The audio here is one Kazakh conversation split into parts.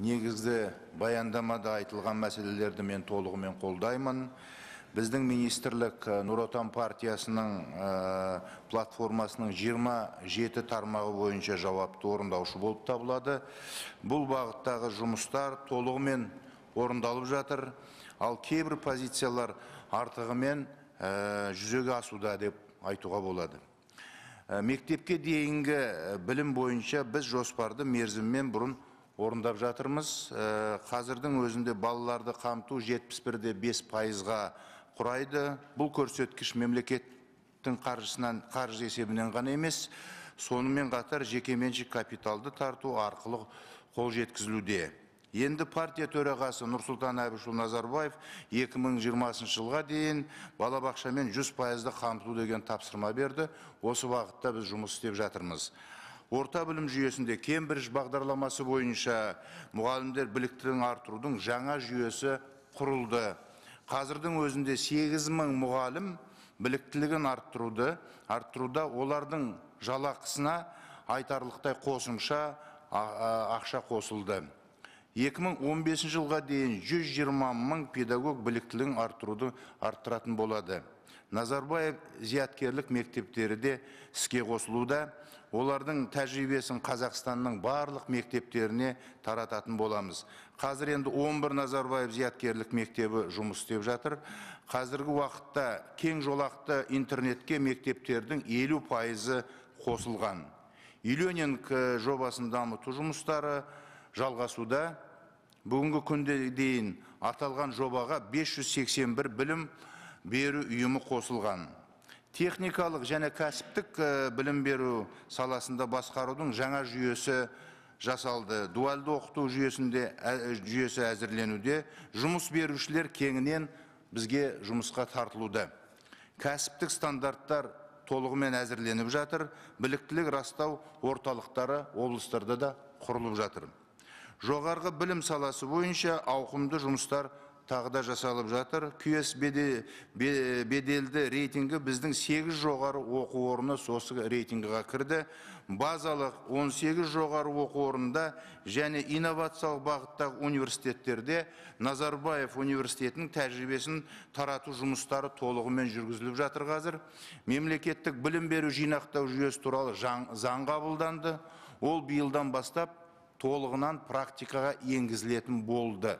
Негізді баяндамада айтылған мәселелерді мен толығымен қолдаймын біздің министрлік нұр отан партиясының ә, платформасының 27 тармағы бойынша жауапты орындаушы болып табылады бұл бағыттағы жұмыстар толығымен орындалып жатыр ал кейбір позициялар артығымен ә, жүзеге асуда деп айтуға болады ә, мектепке дейінгі білім бойынша біз жоспарды мерзіммен бұрын орындап жатырмыз э, қазірдің өзінде балаларды қамту жетпіс де бес пайызға құрайды бұл көрсеткіш мемлекеттің қаржысынан қаржы есебінен ғана емес сонымен қатар жекеменшік капиталды тарту арқылы қол жеткізілуде енді партия төрағасы нұрсұлтан әбішұлы назарбаев 2020 жылға дейін балабақшамен жүз пайызды қамту деген тапсырма берді осы бағытта біз жұмыс істеп жатырмыз орта білім жүйесінде кембридж бағдарламасы бойынша мұғалімдер біліктілігін арттырудың жаңа жүйесі құрылды қазірдің өзінде 8 мың мұғалім біліктілігін арттыруды арттыруда олардың жалақысына айтарлықтай қосымша ақша қосылды 2015 жылға дейін 120 мың педагог біліктілігін арттыруды арттыратын болады назарбаев зияткерлік мектептері де іске қосылуда олардың тәжірибесін қазақстанның барлық мектептеріне тарататын боламыз қазір енді 11 назарбаев зияткерлік мектебі жұмыс істеп жатыр қазіргі уақытта кең жолақты интернетке мектептердің 50 пайызы қосылған үйленинг э, жобасын дамыту жұмыстары жалғасуда бүгінгі күнде дейін аталған жобаға 581 білім беру ұйымы қосылған техникалық және кәсіптік білім беру саласында басқарудың жаңа жүйесі жасалды дуальды оқыту жүйесінде ә, жүйесі әзірленуде жұмыс берушілер кеңінен бізге жұмысқа тартылуда кәсіптік стандарттар толығымен әзірленіп жатыр біліктілік растау орталықтары облыстарда да құрылып жатыр жоғарғы білім саласы бойынша ауқымды жұмыстар тағы да жасалып жатыр беде, беделді рейтингі біздің 8 жоғары оқу орны сосы рейтингіға кірді базалық 18 жоғары оқу орнында және инновациялық бағыттағы университеттерде назарбаев университетінің тәжірибесін тарату жұмыстары толығымен жүргізіліп жатыр қазір мемлекеттік білім беру жинақтау жүйесі туралы заң қабылданды ол биылдан бастап толығынан практикаға енгізілетін болды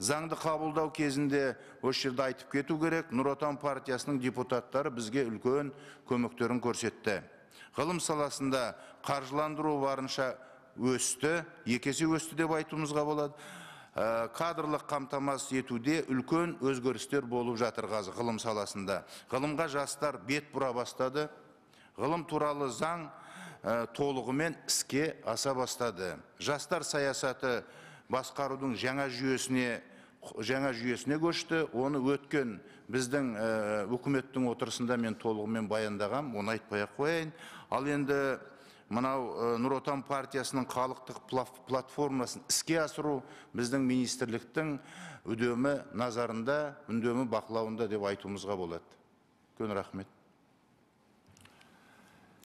заңды қабылдау кезінде осы жерде айтып кету керек нұр отан партиясының депутаттары бізге үлкен көмектерін көрсетті ғылым саласында қаржыландыру барынша өсті екесе есе өсті деп айтуымызға болады ә, кадрлық қамтамасыз етуде үлкен өзгерістер болып жатыр қазір ғылым саласында ғылымға жастар бет бұра бастады ғылым туралы заң ә, толығымен іске аса бастады жастар саясаты басқарудың жаңа жүйесіне жаңа жүйесіне көшті оны өткен біздің э, үкіметтің отырысында мен толығымен баяндағам оны айтпай ақ қояйын ал енді мынау э, нұр отан партиясының халықтық платформасын іске асыру біздің министрліктің үдемі назарында үндемі бақылауында деп айтуымызға болады үлкен рахмет